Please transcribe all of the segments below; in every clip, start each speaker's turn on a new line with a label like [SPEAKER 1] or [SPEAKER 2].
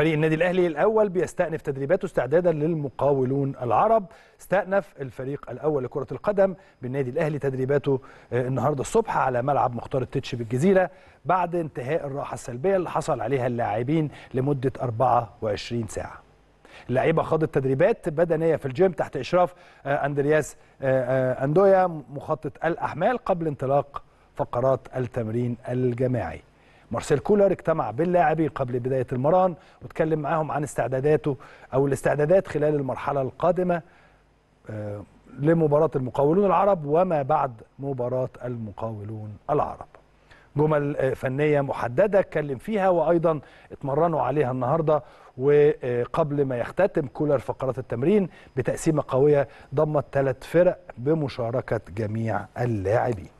[SPEAKER 1] فريق النادي الاهلي الاول بيستأنف تدريباته استعدادا للمقاولون العرب استأنف الفريق الاول لكره القدم بالنادي الاهلي تدريباته آه، النهارده الصبح على ملعب مختار التتش بالجزيره بعد انتهاء الراحه السلبيه اللي حصل عليها اللاعبين لمده 24 ساعه اللعيبه خاضت تدريبات بدنيه في الجيم تحت اشراف آه، اندرياس آه، اندويا مخطط الاحمال قبل انطلاق فقرات التمرين الجماعي مارسيل كولر اجتمع باللاعبين قبل بداية المران واتكلم معاهم عن استعداداته أو الاستعدادات خلال المرحلة القادمة آه، لمباراة المقاولون العرب وما بعد مباراة المقاولون العرب جمل آه، فنية محددة اتكلم فيها وأيضا اتمرنوا عليها النهاردة وقبل ما يختتم كولر فقرات التمرين بتقسيمة قوية ضمت ثلاث فرق بمشاركة جميع اللاعبين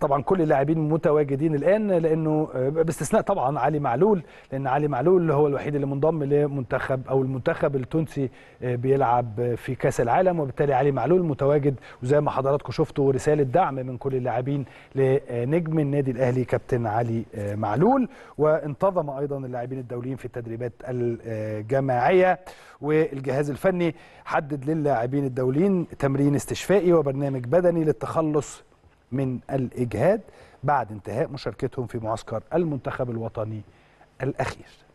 [SPEAKER 1] طبعا كل اللاعبين متواجدين الان لانه آه، باستثناء طبعا علي معلول لان علي معلول هو الوحيد اللي منضم لمنتخب او المنتخب التونسي آه، بيلعب في كاس العالم وبالتالي علي معلول متواجد وزي ما حضراتكم شفتوا رساله دعم من كل اللاعبين لنجم النادي الاهلي كابتن علي آه، معلول وانتظم ايضا اللاعبين الدوليين في التدريبات الجماعيه والجهاز الفني حدد للاعبين الدوليين تمرين استشفائي وبرنامج بدني للتخلص من الإجهاد بعد انتهاء مشاركتهم في معسكر المنتخب الوطني الأخير